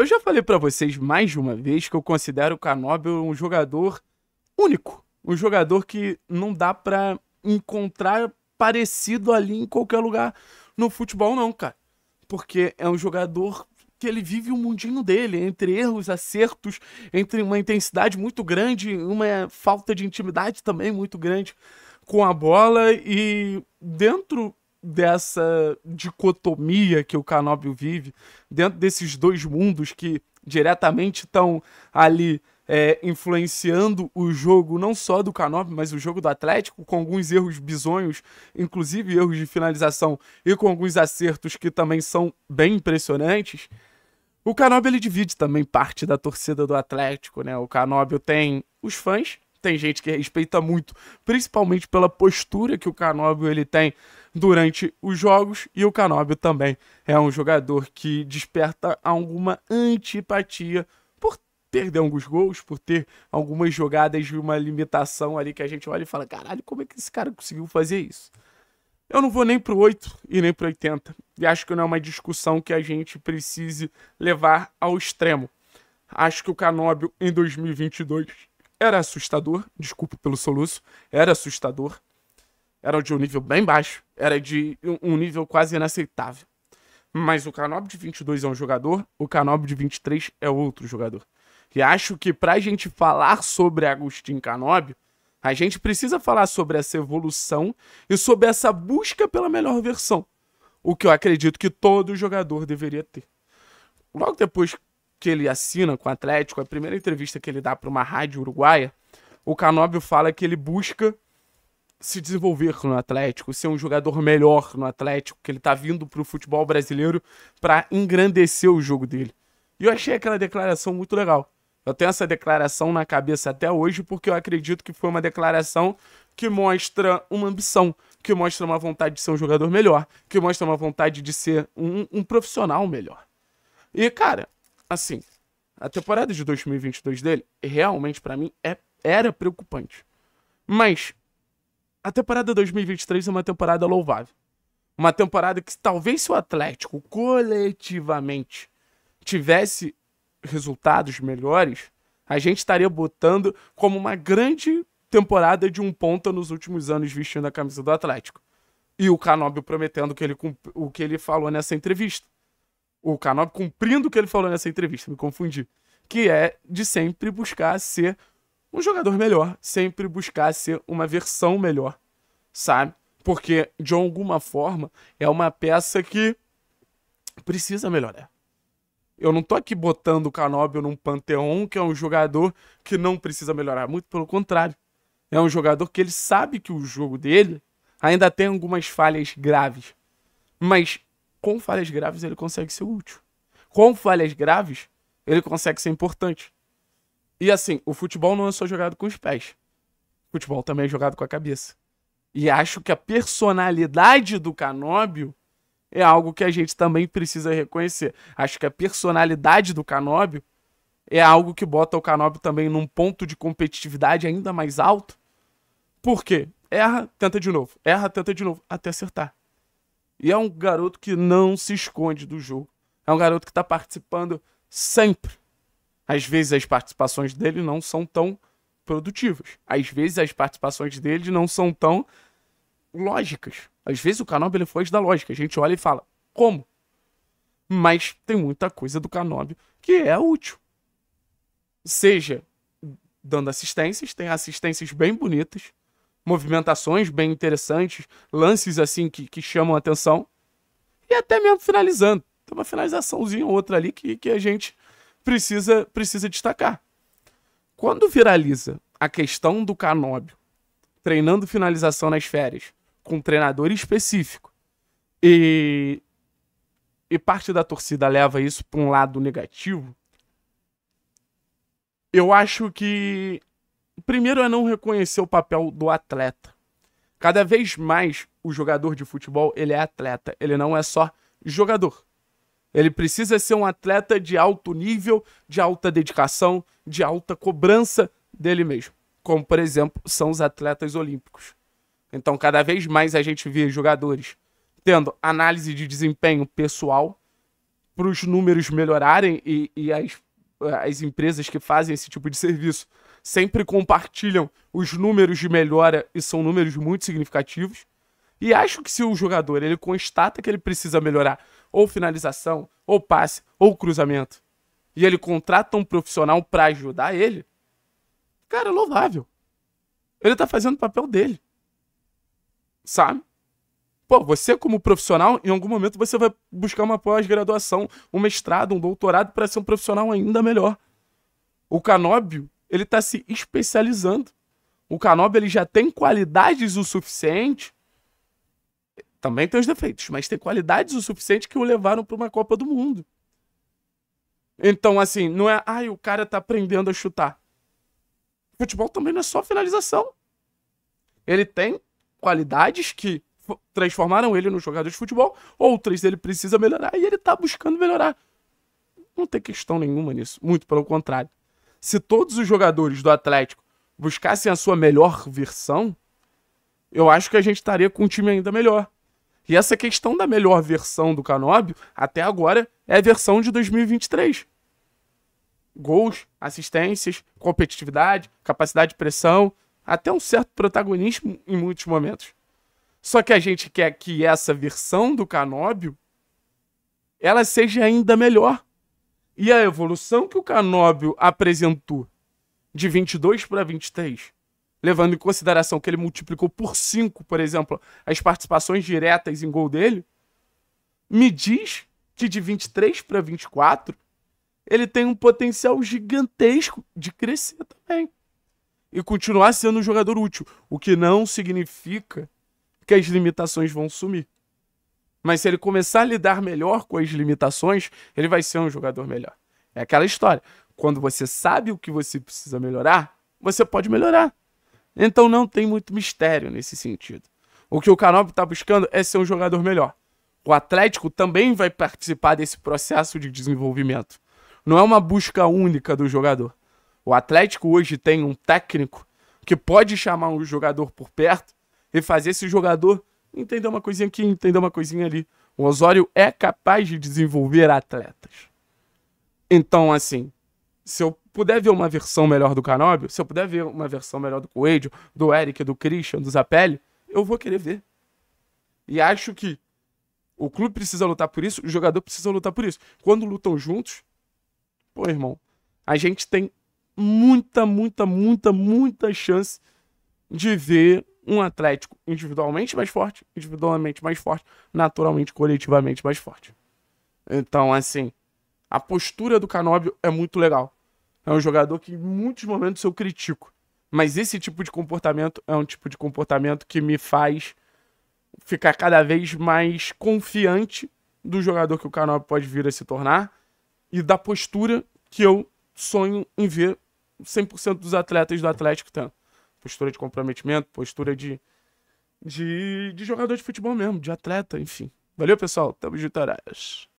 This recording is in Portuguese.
Eu já falei para vocês mais de uma vez que eu considero o Canóbio um jogador único. Um jogador que não dá para encontrar parecido ali em qualquer lugar no futebol, não, cara. Porque é um jogador que ele vive o um mundinho dele, entre erros, acertos, entre uma intensidade muito grande, uma falta de intimidade também muito grande com a bola e dentro dessa dicotomia que o Canóbio vive, dentro desses dois mundos que diretamente estão ali é, influenciando o jogo não só do Canóbio, mas o jogo do Atlético, com alguns erros bizonhos, inclusive erros de finalização, e com alguns acertos que também são bem impressionantes. O Canóbio ele divide também parte da torcida do Atlético, né? O Canóbio tem os fãs, tem gente que respeita muito, principalmente pela postura que o Canóbio ele tem durante os jogos e o Canóbio também é um jogador que desperta alguma antipatia por perder alguns gols, por ter algumas jogadas de uma limitação ali que a gente olha e fala: caralho, como é que esse cara conseguiu fazer isso? Eu não vou nem pro 8 e nem pro 80. E acho que não é uma discussão que a gente precise levar ao extremo. Acho que o Canóbio em 2022 era assustador, desculpe pelo soluço, era assustador. Era de um nível bem baixo. Era de um nível quase inaceitável. Mas o Canob de 22 é um jogador, o Canob de 23 é outro jogador. E acho que para a gente falar sobre Agostinho Canob, a gente precisa falar sobre essa evolução e sobre essa busca pela melhor versão. O que eu acredito que todo jogador deveria ter. Logo depois que ele assina com o Atlético, a primeira entrevista que ele dá para uma rádio uruguaia, o Canóbio fala que ele busca se desenvolver no Atlético, ser um jogador melhor no Atlético, que ele está vindo para o futebol brasileiro para engrandecer o jogo dele. E eu achei aquela declaração muito legal. Eu tenho essa declaração na cabeça até hoje porque eu acredito que foi uma declaração que mostra uma ambição, que mostra uma vontade de ser um jogador melhor, que mostra uma vontade de ser um, um profissional melhor. E, cara, assim, a temporada de 2022 dele realmente para mim é, era preocupante. Mas a temporada 2023 é uma temporada louvável. Uma temporada que talvez se o Atlético coletivamente tivesse resultados melhores, a gente estaria botando como uma grande temporada de um ponta nos últimos anos vestindo a camisa do Atlético. E o Canóbio prometendo que ele o que ele falou nessa entrevista. O Canóbio cumprindo o que ele falou nessa entrevista, me confundi. Que é de sempre buscar ser um jogador melhor sempre buscar ser uma versão melhor, sabe? Porque de alguma forma é uma peça que precisa melhorar. Eu não tô aqui botando o Canóbio num panteão que é um jogador que não precisa melhorar, muito pelo contrário. É um jogador que ele sabe que o jogo dele ainda tem algumas falhas graves, mas com falhas graves ele consegue ser útil. Com falhas graves, ele consegue ser importante. E assim, o futebol não é só jogado com os pés. O futebol também é jogado com a cabeça. E acho que a personalidade do Canóbio é algo que a gente também precisa reconhecer. Acho que a personalidade do Canóbio é algo que bota o Canóbio também num ponto de competitividade ainda mais alto. Por quê? Erra, tenta de novo. Erra, tenta de novo. Até acertar. E é um garoto que não se esconde do jogo. É um garoto que está participando sempre às vezes as participações dele não são tão produtivas. Às vezes as participações dele não são tão lógicas. Às vezes o Canob ele foge da lógica. A gente olha e fala, como? Mas tem muita coisa do Canob que é útil. Seja dando assistências, tem assistências bem bonitas, movimentações bem interessantes, lances assim que, que chamam atenção, e até mesmo finalizando. Tem uma finalizaçãozinha ou outra ali que, que a gente precisa, precisa destacar. Quando viraliza a questão do Canóbio treinando finalização nas férias com um treinador específico e, e parte da torcida leva isso para um lado negativo, eu acho que primeiro é não reconhecer o papel do atleta. Cada vez mais o jogador de futebol ele é atleta, ele não é só jogador. Ele precisa ser um atleta de alto nível, de alta dedicação, de alta cobrança dele mesmo. Como, por exemplo, são os atletas olímpicos. Então, cada vez mais a gente vê jogadores tendo análise de desempenho pessoal para os números melhorarem e, e as, as empresas que fazem esse tipo de serviço sempre compartilham os números de melhora e são números muito significativos. E acho que se o jogador ele constata que ele precisa melhorar ou finalização, ou passe, ou cruzamento, e ele contrata um profissional para ajudar ele, cara, é louvável. Ele tá fazendo o papel dele. Sabe? Pô, você como profissional, em algum momento você vai buscar uma pós-graduação, um mestrado, um doutorado para ser um profissional ainda melhor. O Canóbio, ele tá se especializando. O Canóbio, ele já tem qualidades o suficiente também tem os defeitos, mas tem qualidades o suficiente que o levaram para uma Copa do Mundo. Então, assim, não é, ai, o cara tá aprendendo a chutar. Futebol também não é só finalização. Ele tem qualidades que transformaram ele no jogador de futebol, outras ele precisa melhorar e ele tá buscando melhorar. Não tem questão nenhuma nisso, muito pelo contrário. Se todos os jogadores do Atlético buscassem a sua melhor versão, eu acho que a gente estaria com um time ainda melhor. E essa questão da melhor versão do Canóbio, até agora, é a versão de 2023. Gols, assistências, competitividade, capacidade de pressão, até um certo protagonismo em muitos momentos. Só que a gente quer que essa versão do Canóbio ela seja ainda melhor. E a evolução que o Canóbio apresentou de 22 para 23 levando em consideração que ele multiplicou por 5, por exemplo, as participações diretas em gol dele, me diz que de 23 para 24, ele tem um potencial gigantesco de crescer também. E continuar sendo um jogador útil. O que não significa que as limitações vão sumir. Mas se ele começar a lidar melhor com as limitações, ele vai ser um jogador melhor. É aquela história. Quando você sabe o que você precisa melhorar, você pode melhorar. Então não tem muito mistério nesse sentido. O que o Canopy está buscando é ser um jogador melhor. O Atlético também vai participar desse processo de desenvolvimento. Não é uma busca única do jogador. O Atlético hoje tem um técnico que pode chamar um jogador por perto e fazer esse jogador entender uma coisinha aqui, entender uma coisinha ali. O Osório é capaz de desenvolver atletas. Então, assim, se eu puder ver uma versão melhor do Canóbio, se eu puder ver uma versão melhor do Coelho, do Eric, do Christian, do Zapelli, eu vou querer ver. E acho que o clube precisa lutar por isso, o jogador precisa lutar por isso. Quando lutam juntos, pô, irmão, a gente tem muita, muita, muita, muita chance de ver um Atlético individualmente mais forte, individualmente mais forte, naturalmente, coletivamente mais forte. Então, assim, a postura do Canóbio é muito legal é um jogador que em muitos momentos eu critico. Mas esse tipo de comportamento é um tipo de comportamento que me faz ficar cada vez mais confiante do jogador que o Canobi pode vir a se tornar e da postura que eu sonho em ver 100% dos atletas do Atlético tendo. Postura de comprometimento, postura de, de, de jogador de futebol mesmo, de atleta, enfim. Valeu, pessoal. Tamo junto, Araias. É